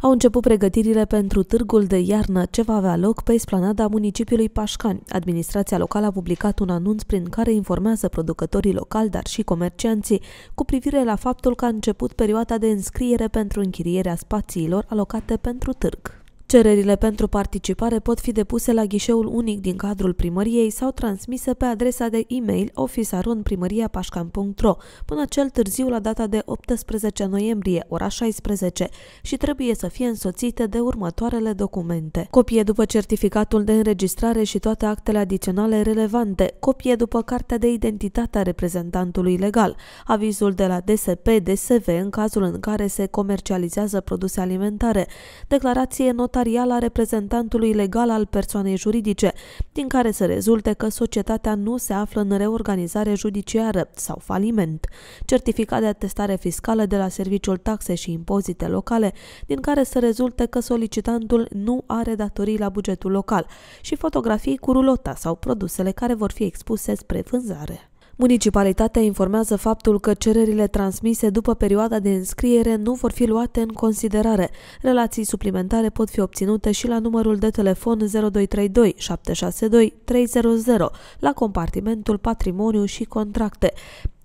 au început pregătirile pentru târgul de iarnă ce va avea loc pe esplanada municipiului Pașcani. Administrația locală a publicat un anunț prin care informează producătorii locali, dar și comercianții, cu privire la faptul că a început perioada de înscriere pentru închirierea spațiilor alocate pentru târg. Cererile pentru participare pot fi depuse la ghișeul unic din cadrul primăriei sau transmise pe adresa de e-mail ofisarunprimăriapașcan.ro până cel târziu la data de 18 noiembrie, ora 16, și trebuie să fie însoțite de următoarele documente. Copie după certificatul de înregistrare și toate actele adiționale relevante, copie după cartea de identitate a reprezentantului legal, avizul de la DSP, DSV în cazul în care se comercializează produse alimentare, declarație notară notarial a reprezentantului legal al persoanei juridice, din care se rezulte că societatea nu se află în reorganizare judiciară sau faliment, certificat de atestare fiscală de la Serviciul Taxe și Impozite Locale, din care se rezulte că solicitantul nu are datorii la bugetul local și fotografii cu rulota sau produsele care vor fi expuse spre vânzare. Municipalitatea informează faptul că cererile transmise după perioada de înscriere nu vor fi luate în considerare. Relații suplimentare pot fi obținute și la numărul de telefon 0232 762 300 la compartimentul patrimoniu și contracte.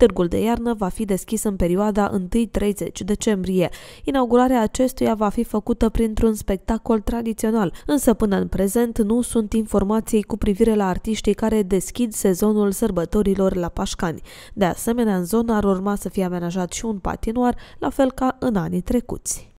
Târgul de iarnă va fi deschis în perioada 1-30 decembrie. Inaugurarea acestuia va fi făcută printr-un spectacol tradițional, însă până în prezent nu sunt informații cu privire la artiștii care deschid sezonul sărbătorilor la Pașcani. De asemenea, în zona ar urma să fie amenajat și un patinoar, la fel ca în anii trecuți.